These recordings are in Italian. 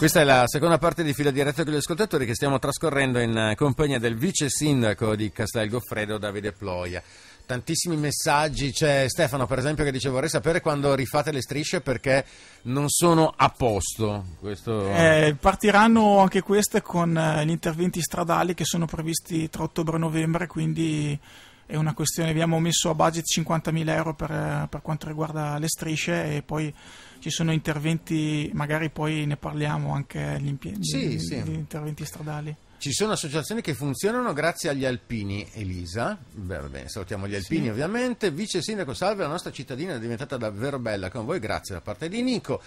Questa è la seconda parte di fila diretta con gli ascoltatori che stiamo trascorrendo in eh, compagnia del vice sindaco di Castel Goffredo, Davide Ploia. Tantissimi messaggi, c'è Stefano per esempio che dice vorrei sapere quando rifate le strisce perché non sono a posto. Questo... Eh, partiranno anche queste con eh, gli interventi stradali che sono previsti tra ottobre e novembre, quindi è una questione, abbiamo messo a budget 50.000 euro per, per, quanto riguarda le strisce e poi ci sono interventi, magari poi ne parliamo anche gli, impieghi, sì, gli, sì. gli interventi stradali. Ci sono associazioni che funzionano grazie agli alpini, Elisa, beh, bene, salutiamo gli alpini sì. ovviamente, vice sindaco Salve, la nostra cittadina è diventata davvero bella con voi, grazie da parte di Nico.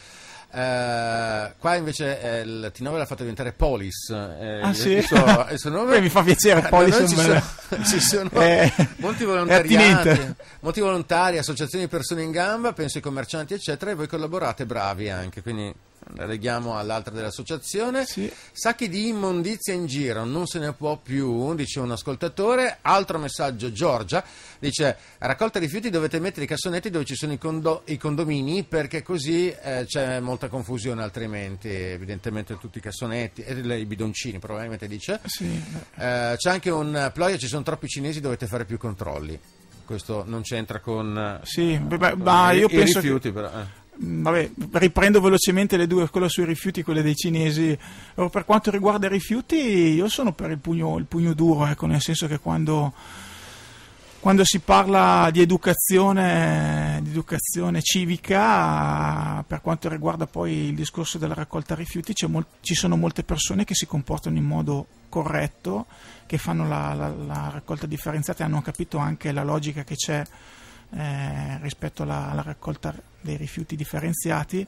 Eh, qua invece eh, il T9 l'ha fatto diventare Polis. Eh, ah, il, sì? il suo, il suo nome... mi fa piacere, Polis. No, ci, sono, ci sono eh, molti volontariati, molti volontari, associazioni di persone in gamba, penso ai commercianti, eccetera, e voi collaborate bravi anche. Quindi la leghiamo all'altra dell'associazione. Sì. Sacchi di immondizia in giro, non se ne può più, dice un ascoltatore. Altro messaggio, Giorgia, dice raccolta rifiuti dovete mettere i cassonetti dove ci sono i, condo, i condomini perché così eh, c'è molta confusione, altrimenti evidentemente tutti i cassonetti, e eh, i bidoncini probabilmente dice. Sì. Eh, c'è anche un Ploia, ci sono troppi cinesi, dovete fare più controlli questo non c'entra con, sì, eh, beh, con beh, i, i rifiuti che, però, eh. Mm, vabbè, riprendo velocemente le due, quella sui rifiuti e quella dei cinesi. Per quanto riguarda i rifiuti, io sono per il pugno, il pugno duro, ecco, nel senso che quando, quando si parla di educazione, di educazione, civica, per quanto riguarda poi il discorso della raccolta rifiuti, mol, ci sono molte persone che si comportano in modo corretto, che fanno la, la, la raccolta differenziata e hanno capito anche la logica che c'è eh, rispetto alla, alla, raccolta dei rifiuti differenziati.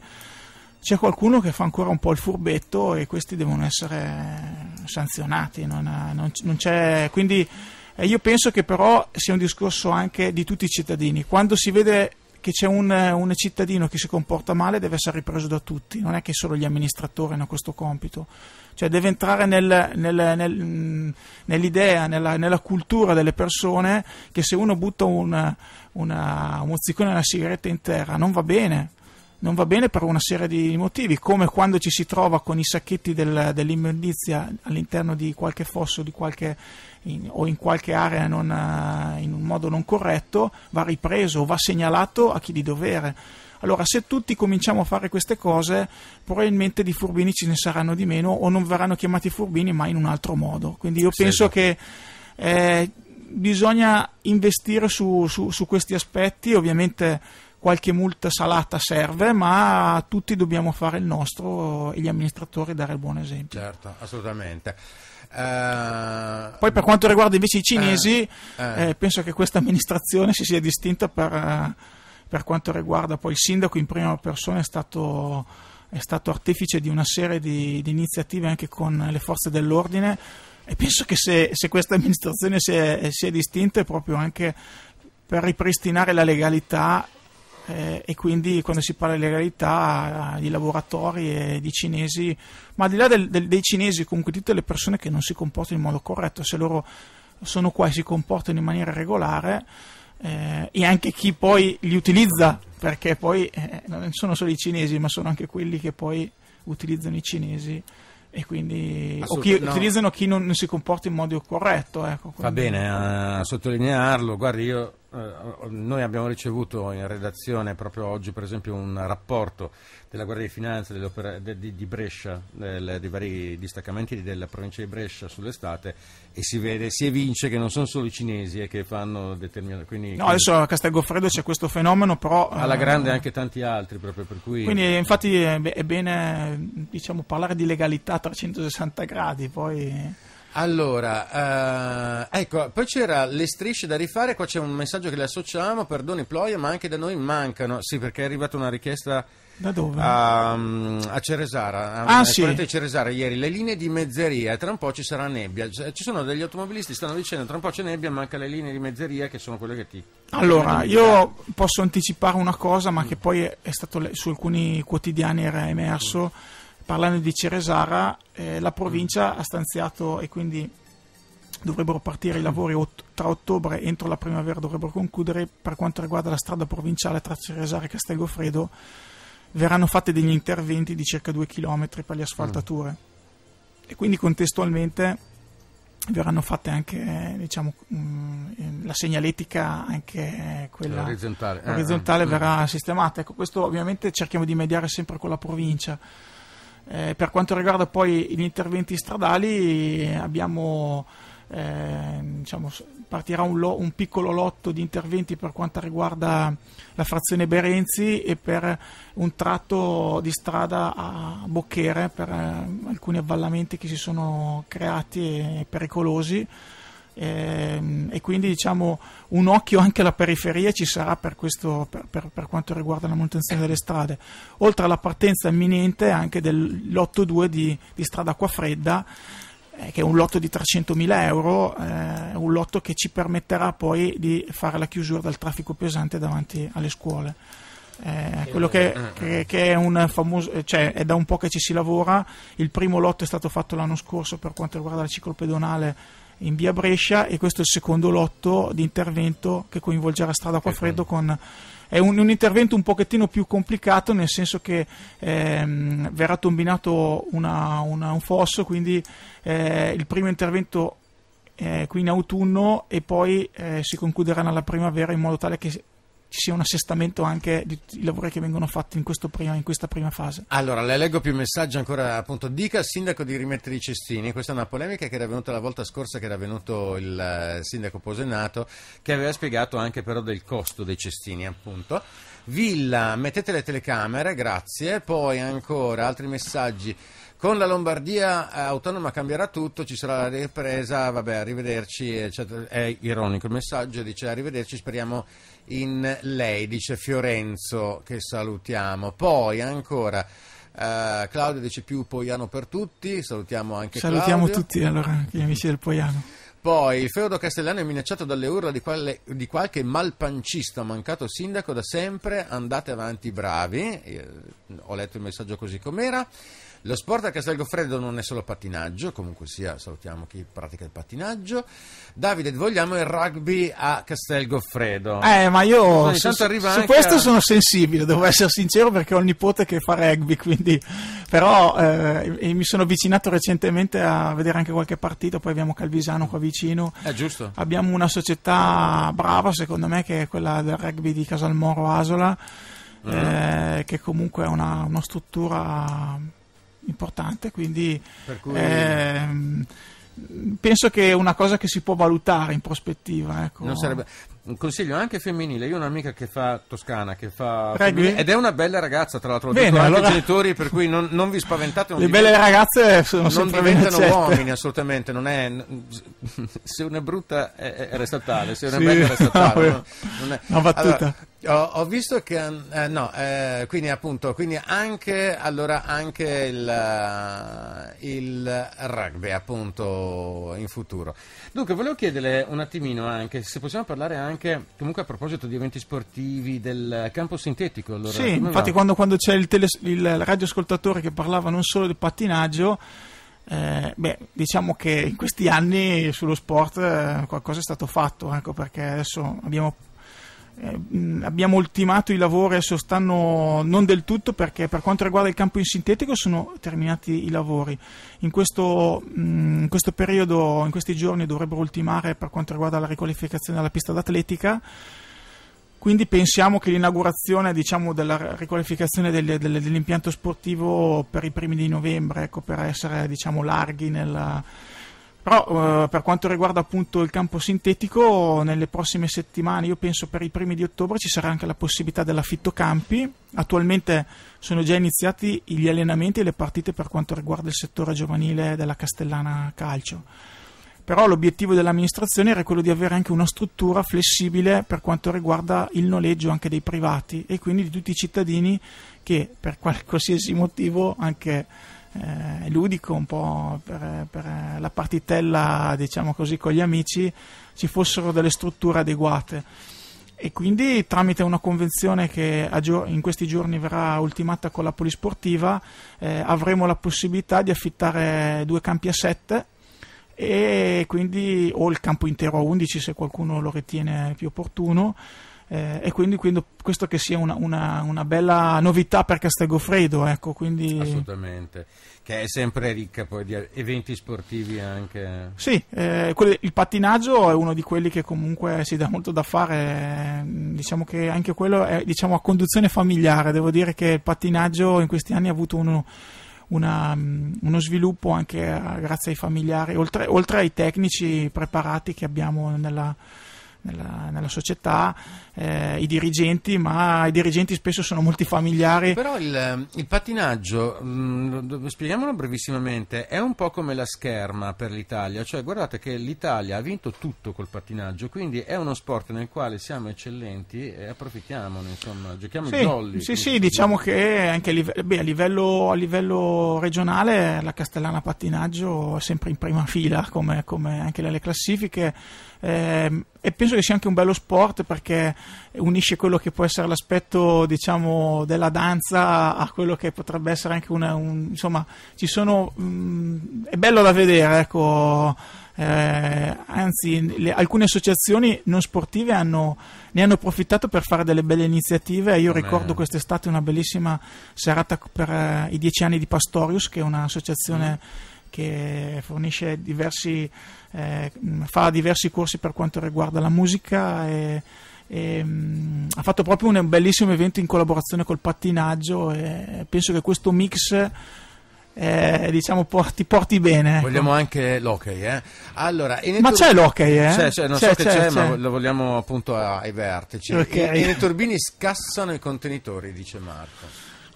C'è qualcuno che fa ancora un po' il furbetto e questi devono essere sanzionati. Non, non, non quindi eh, io penso che però sia un discorso anche di tutti i cittadini. Quando si vede che c'è un, un, cittadino che si comporta male deve essere ripreso da tutti, non è che solo gli amministratori hanno questo compito, cioè deve entrare nel, nel, nel, nell'idea, nella, nella, cultura delle persone che se uno butta un, una, un mozzicone e una sigaretta in terra non va bene non va bene per una serie di motivi, come quando ci si trova con i sacchetti del, dell'immondizia all'interno di qualche fosso di qualche, in, o in qualche area non, eh, in un modo non corretto, va ripreso, va segnalato a chi di dovere. Allora, se tutti cominciamo a fare queste cose, probabilmente di furbini ce ne saranno di meno o non verranno chiamati furbini, ma in un altro modo. Quindi io penso che eh, bisogna investire su, su, su questi aspetti, ovviamente qualche multa salata serve, ma tutti dobbiamo fare il nostro e gli amministratori dare il buon esempio. Certo, assolutamente. Uh, Poi per quanto riguarda invece i cinesi, uh, uh, eh, penso che questa amministrazione si sia distinta per, per, quanto riguarda poi il sindaco in prima persona è stato, è stato artefice di una serie di, di, iniziative anche con le forze dell'ordine e penso che se, se questa amministrazione si è, si è distinta è proprio anche per ripristinare la legalità eh, e quindi quando si parla di legalità eh, di lavoratori e di cinesi, ma al di là del, del, dei cinesi, comunque di tutte le persone che non si comportano in modo corretto, se loro sono qua e si comportano in maniera regolare, eh, e anche chi poi li utilizza, perché poi eh, non sono solo i cinesi, ma sono anche quelli che poi utilizzano i cinesi e quindi o chi, no. utilizzano chi non, non, si comporta in modo corretto. Ecco, Va bene eh, a sottolinearlo, guardi io eh, eh, noi abbiamo ricevuto in redazione proprio oggi per esempio un rapporto della Guardia di Finanza di, di, Brescia, del, dei vari distaccamenti della provincia di Brescia sull'estate e si vede, si evince che non sono solo i cinesi eh, che fanno determinate... Quindi, no, adesso a Castelgoffredo c'è questo fenomeno però... Alla grande anche tanti altri proprio per cui... Quindi infatti è bene diciamo, parlare di legalità a 360 gradi poi... Allora, eh, ecco, poi c'era le strisce da rifare, qua c'è un messaggio che le associamo, perdoni Ploia, ma anche da noi mancano, sì perché è arrivata una richiesta da dove? A, a Ceresara, a, ah, sì. Ceresara ieri, le linee di mezzeria, tra un po' ci sarà nebbia, ci sono degli automobilisti che stanno dicendo tra un po' c'è nebbia, manca le linee di mezzeria che sono quelle che ti... Allora, io posso anticipare una cosa, ma mm. che poi è stato su alcuni quotidiani era emerso. Mm parlando di Ceresara, eh, la provincia ha stanziato e quindi dovrebbero partire i lavori ot- tra ottobre entro la primavera dovrebbero concludere per quanto riguarda la strada provinciale tra Ceresara e Castelgofredo verranno fatti degli interventi di circa 2 km per le asfaltature mm. e quindi contestualmente verranno fatte anche diciamo, mm, la segnaletica anche eh, quella orizzontale, orizzontale eh, eh. verrà eh. sistemata ecco questo ovviamente cerchiamo di mediare sempre con la provincia eh, per quanto riguarda poi gli interventi stradali, abbiamo, eh, diciamo, partirà un, lo, un, piccolo lotto di interventi per quanto riguarda la frazione Berenzi e per un tratto di strada a Bocchere per eh, alcuni avvallamenti che si sono creati e pericolosi. Ehm, e quindi diciamo un occhio anche alla periferia ci sarà per, questo, per, per, per quanto riguarda la manutenzione delle strade, oltre alla partenza imminente anche dell'8-2 di, di strada Acquafredda eh, che è un lotto di 300.000 euro, eh, un lotto che ci permetterà poi di fare la chiusura del traffico pesante davanti alle scuole. Eh, quello che, che, che è, famoso, eh, cioè, è da un po' che ci si lavora, il primo lotto è stato fatto l'anno scorso per quanto riguarda la ciclo pedonale in via Brescia e questo è il secondo lotto di intervento che coinvolgerà Strada Acquafreddo con è un, un, intervento un pochettino più complicato nel senso che ehm, verrà tombinato una, una, un fosso quindi eh, il primo intervento eh, qui in autunno e poi eh, si concluderà nella primavera in modo tale che ci sia un assestamento anche di tutti i lavori che vengono fatti in, prima, in questa prima fase. Allora, le leggo più messaggi ancora, appunto, dica al sindaco di rimettere i cestini, questa è una polemica che era venuta la volta scorsa che era venuto il eh, sindaco Posenato che aveva spiegato anche però del costo dei cestini, appunto. Villa, mettete le telecamere, grazie. Poi ancora altri messaggi. Con la Lombardia eh, autonoma cambierà tutto, ci sarà la ripresa, vabbè, arrivederci, eccetera. È ironico il messaggio, dice arrivederci, speriamo in lei, dice Fiorenzo, che salutiamo. Poi ancora. Uh, Claudio dice più Poiano per tutti, salutiamo anche salutiamo Claudio. Salutiamo tutti allora, gli amici del Poiano. Poi il feudo castellano è minacciato dalle urla di, quale, di, qualche malpancista mancato sindaco da sempre, andate avanti bravi, Io, eh, ho letto il messaggio così com'era. Lo sport a Castelgoffredo non è solo pattinaggio, comunque sia, salutiamo chi pratica il pattinaggio. Davide, vogliamo il rugby a Castelgoffredo. Eh, ma io su, su questo sono sensibile, devo essere sincero perché ho il nipote che fa rugby, quindi però eh, mi sono avvicinato recentemente a vedere anche qualche partito, poi abbiamo Calvisano qua vicino. È eh, giusto. Abbiamo una società brava, secondo me, che è quella del rugby di Casalmoro Asola. Mm. Eh, che comunque è una, una struttura importante, quindi cui... ehm, penso che è una cosa che si può valutare in prospettiva. Ecco. Sarebbe... Un consiglio anche femminile, io ho un'amica che fa toscana, che fa ed è una bella ragazza, tra l'altro, lo Bene, dico allora... genitori, per cui non, non vi spaventate. Non Le belle ragazze sono non sempre diventano venacette. uomini, assolutamente, non è... se una è brutta è, è restatale, se una sì, è bella è tale. No, non è... Una battuta. Allora, ho, ho visto che, eh, no, eh, quindi appunto, quindi anche, allora anche il, eh, il, rugby appunto in futuro. Dunque, volevo chiederle un attimino anche se possiamo parlare anche, comunque a proposito di eventi sportivi, del campo sintetico. Allora, sì, infatti quando, quando, c'è il, tele, il radioascoltatore che parlava non solo del pattinaggio, eh, beh, diciamo che in questi anni sullo sport eh, qualcosa è stato fatto, ecco perché adesso abbiamo eh, mm, abbiamo ultimato i lavori, adesso stanno non del tutto perché per quanto riguarda il campo in sintetico sono terminati i lavori. In questo, mh, mm, in questo periodo, in questi giorni dovrebbero ultimare per quanto riguarda la riqualificazione della pista d'atletica. Quindi pensiamo che l'inaugurazione diciamo, della riqualificazione del, del, dell'impianto sportivo per i primi di novembre, ecco, per essere diciamo, larghi nella, però eh, per quanto riguarda appunto il campo sintetico, nelle prossime settimane, io penso per i primi di ottobre, ci sarà anche la possibilità dell'affitto campi. Attualmente sono già iniziati gli allenamenti e le partite per quanto riguarda il settore giovanile della Castellana Calcio. Però l'obiettivo dell'amministrazione era quello di avere anche una struttura flessibile per quanto riguarda il noleggio anche dei privati e quindi di tutti i cittadini che per qualsiasi motivo anche eh, ludico un po' per, per, la partitella, diciamo così, con gli amici, ci fossero delle strutture adeguate. E quindi tramite una convenzione che in questi giorni verrà ultimata con la Polisportiva eh, avremo la possibilità di affittare due campi a 7 e quindi o il campo intero a 11 se qualcuno lo ritiene più opportuno eh, e quindi, quindi, questo che sia una, una, una, bella novità per Castelgofredo. Ecco, quindi... Assolutamente, che è sempre ricca poi di eventi sportivi anche. Sì, eh, quelli, il pattinaggio è uno di quelli che comunque si dà molto da fare, eh, diciamo che anche quello è diciamo, a conduzione familiare, devo dire che il pattinaggio in questi anni ha avuto uno... Una, mm, uno sviluppo anche eh, grazie ai familiari, oltre, oltre, ai tecnici preparati che abbiamo nella, nella, nella società, eh, i dirigenti, ma i dirigenti spesso sono molti familiari. Però il, eh, il pattinaggio, mh, mm, spieghiamolo brevissimamente, è un po' come la scherma per l'Italia, cioè guardate che l'Italia ha vinto tutto col pattinaggio, quindi è uno sport nel quale siamo eccellenti e approfittiamone, insomma, giochiamo sì, i jolly. Sì, sì, diciamo che anche a livello, beh, a, livello, a livello, regionale la Castellana Pattinaggio è sempre in prima fila, come, come anche nelle classifiche. Eh, e penso che sia anche un bello sport perché unisce quello che può essere l'aspetto diciamo, della danza a quello che potrebbe essere anche una, un, insomma ci sono mh, mm, è bello da vedere ecco eh, anzi le, alcune associazioni non sportive hanno, ne hanno approfittato per fare delle belle iniziative io ricordo quest'estate una bellissima serata per eh, i dieci anni di Pastorius che è un'associazione mm che fornisce diversi, eh, fa diversi corsi per quanto riguarda la musica e Ehm, ha fatto proprio un bellissimo evento in collaborazione col pattinaggio e penso che questo mix eh, diciamo porti, porti bene. Ecco. Vogliamo anche l'ok eh? Allora, ma Tur- c'è l'ok eh? C'è, c'è non c'è, so che c'è, c'è, ma lo vogliamo appunto ai vertici. Okay. I, I turbini scassano i contenitori, dice Marco.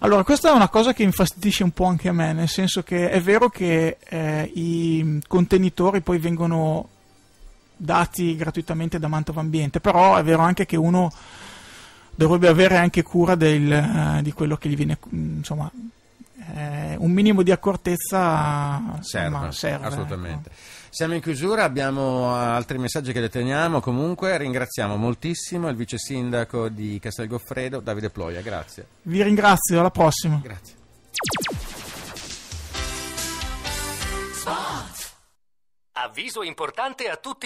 Allora, questa è una cosa che infastidisce un po' anche a me, nel senso che è vero che eh, i contenitori poi vengono dati gratuitamente da Mantova Ambiente, però è vero anche che uno dovrebbe avere anche cura del, eh, di quello che gli viene, mm, insomma, eh, un minimo di accortezza serve, serve assolutamente. Ecco. Siamo in chiusura, abbiamo altri messaggi che deteniamo, comunque ringraziamo moltissimo il vice sindaco di Castelgoffredo, Davide Ploia, grazie. Vi ringrazio, alla prossima. Grazie. Avviso importante a tutti